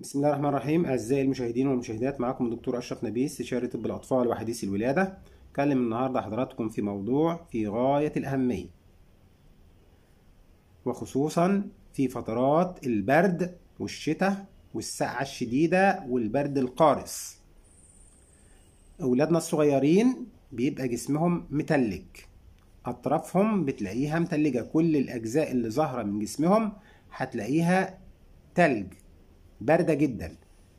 بسم الله الرحمن الرحيم اعزائي المشاهدين والمشاهدات معاكم دكتور اشرف نبيل استشاري طب الاطفال وحديث الولاده اتكلم النهارده حضراتكم في موضوع في غايه الاهميه وخصوصا في فترات البرد والشتاء والسقعه الشديده والبرد القارس اولادنا الصغيرين بيبقى جسمهم متلج اطرافهم بتلاقيها متلجه كل الاجزاء اللي ظاهره من جسمهم هتلاقيها تلج بارده جدا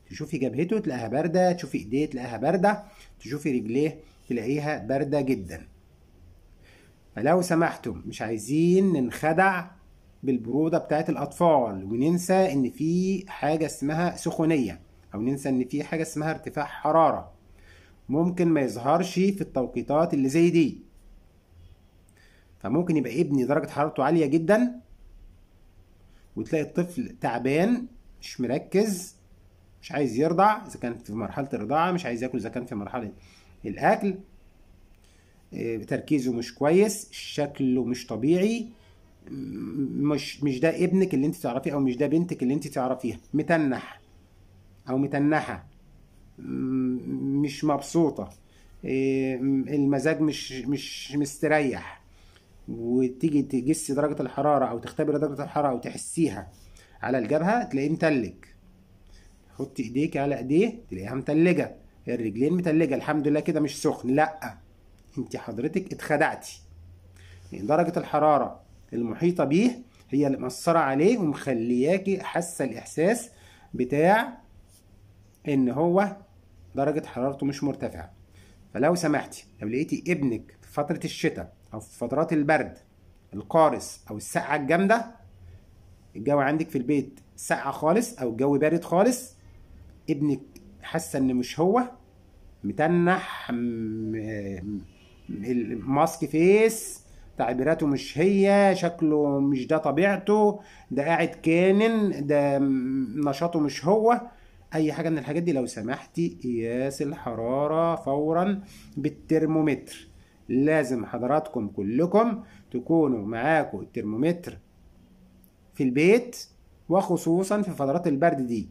تشوفي جبهته تلاقيها بارده تشوفي ايديه تلاقيها بارده تشوفي رجليه تلاقيها بارده جدا فلو سمحتم مش عايزين ننخدع بالبروده بتاعت الاطفال وننسى ان في حاجه اسمها سخونيه او ننسى ان في حاجه اسمها ارتفاع حراره ممكن ما يظهرش في التوقيتات اللي زي دي فممكن يبقى ابني درجه حرارته عاليه جدا وتلاقي الطفل تعبان مش مركز مش عايز يرضع اذا كان في مرحله الرضاعه مش عايز ياكل اذا كان في مرحله الاكل آه، تركيزه مش كويس شكله مش طبيعي مش مش ده ابنك اللي انت تعرفيه او مش ده بنتك اللي انت تعرفيها متنح او متنحه مش مبسوطه آه، المزاج مش مش مستريح وتيجي تجسي درجه الحراره او تختبري درجه الحراره او تحسيها على الجبهه تلاقيه متلج حط ايديك على ايديه تلاقيها متلجه الرجلين متلجه الحمد لله كده مش سخن لا انت حضرتك اتخدعتي يعني درجه الحراره المحيطه بيه هي اللي مأثرة عليه ومخلياكي حاسة الإحساس بتاع إن هو درجة حرارته مش مرتفعة فلو سمحتي لو لقيتي ابنك في فترة الشتاء أو في فترات البرد القارس أو السقعة الجامدة الجو عندك في البيت ساقعة خالص أو الجو بارد خالص ابنك حاسة إن مش هو متنح ماسك فيس تعبيراته مش هي شكله مش ده طبيعته ده قاعد كانن ده نشاطه مش هو اي حاجه من الحاجات دي لو سمحتي قياس الحراره فورا بالترمومتر لازم حضراتكم كلكم تكونوا معاكم الترمومتر في البيت وخصوصا في فترات البرد دي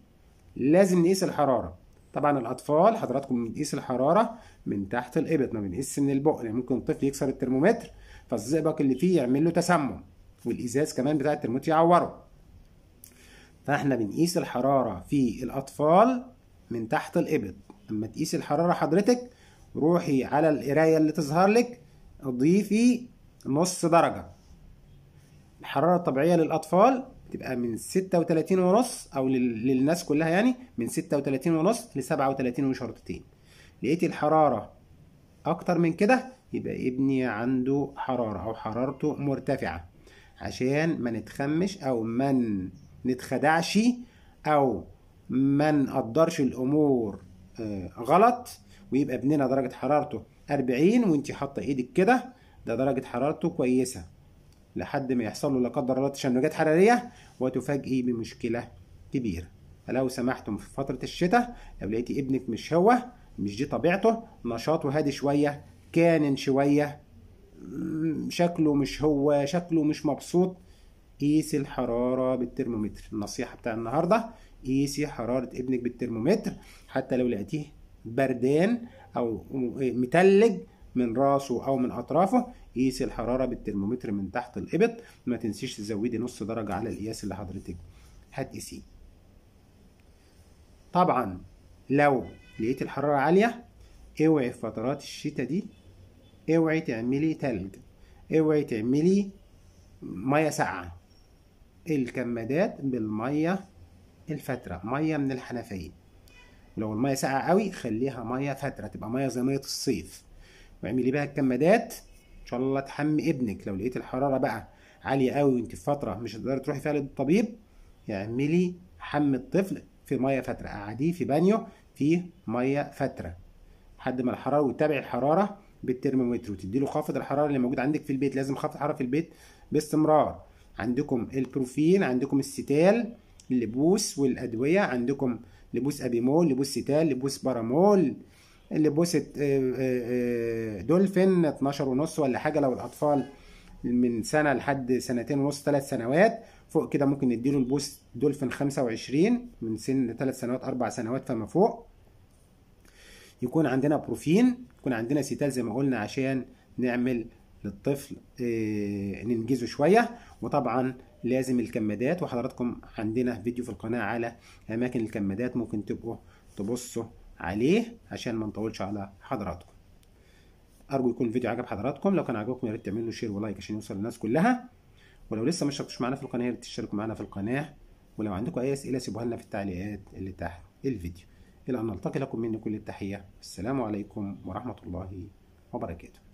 لازم نقيس الحرارة طبعا الأطفال حضراتكم بنقيس الحرارة من تحت الإبط ما بنقيسش من البق لأن يعني ممكن الطفل يكسر الترمومتر فالزئبق اللي فيه يعمل له تسمم والإزاز كمان بتاع الترمومتر يعوره فاحنا بنقيس الحرارة في الأطفال من تحت الإبط أما تقيس الحرارة حضرتك روحي على القراية اللي تظهر لك ضيفي نص درجة الحرارة الطبيعية للأطفال تبقى من 36 ونص أو للناس كلها يعني من 36 ونص ل 37 وشرطتين لقيت الحرارة أكتر من كده يبقى ابني عنده حرارة أو حرارته مرتفعة عشان ما نتخمش أو ما نتخدعش أو ما نقدرش الأمور آه، غلط ويبقى ابننا درجة حرارته 40 وانتي حاطة ايدك كده ده درجة حرارته كويسة لحد ما يحصل له لا قدر الله تشنجات حراريه وتفاجئي بمشكله كبيره فلو سمحتم في فتره الشتاء لو لقيتي ابنك مش هو مش دي طبيعته نشاطه هادي شويه كانن شويه شكله مش هو شكله مش مبسوط قيسي الحرارة بالترمومتر النصيحة بتاع النهاردة قيسي حرارة ابنك بالترمومتر حتى لو لقيتيه بردان أو إيه، متلج من راسه او من اطرافه قيسي الحراره بالترمومتر من تحت الابط ما تنسيش تزودي نص درجه على القياس اللي حضرتك هتقيسيه طبعا لو لقيت الحراره عاليه اوعي في فترات الشتاء دي اوعي تعملي تلج اوعي تعملي ميه ساقعه الكمادات بالميه الفتره ميه من الحنفيه لو الميه ساقعه قوي خليها ميه فتره تبقى ميه زي ميه الصيف واعملي بيها الكمادات ان شاء الله تحمي ابنك لو لقيت الحراره بقى عاليه قوي وانت في فتره مش هتقدري تروحي فيها للطبيب اعملي حم الطفل في ميه فتره قعديه في بانيو فيه ميه فتره لحد ما الحراره وتتابعي الحراره بالترمومتر وتديله خافض الحراره اللي موجود عندك في البيت لازم خافض الحراره في البيت باستمرار عندكم البروفين عندكم الستال اللبوس والادويه عندكم لبوس ابيمول لبوس ستال لبوس بارامول اللي بوست آه، آه، آه، دولفين 12 ونص ولا حاجه لو الاطفال من سنه لحد سنتين ونص ثلاث سنوات فوق كده ممكن نديله البوست دولفين 25 من سن ثلاث سنوات اربع سنوات فما فوق يكون عندنا بروفين يكون عندنا سيتال زي ما قلنا عشان نعمل للطفل ننجزه شويه وطبعا لازم الكمادات وحضراتكم عندنا فيديو في القناه على اماكن الكمادات ممكن تبقوا تبصوا عليه عشان ما نطولش على حضراتكم ارجو يكون الفيديو عجب حضراتكم لو كان عجبكم يا ريت تعملوا شير ولايك عشان يوصل للناس كلها ولو لسه ما اشتركتوش معانا في القناه يا ريت تشتركوا معانا في القناه ولو عندكم اي اسئله سيبوها لنا في التعليقات اللي تحت الفيديو الى ان نلتقي لكم مني كل التحيه السلام عليكم ورحمه الله وبركاته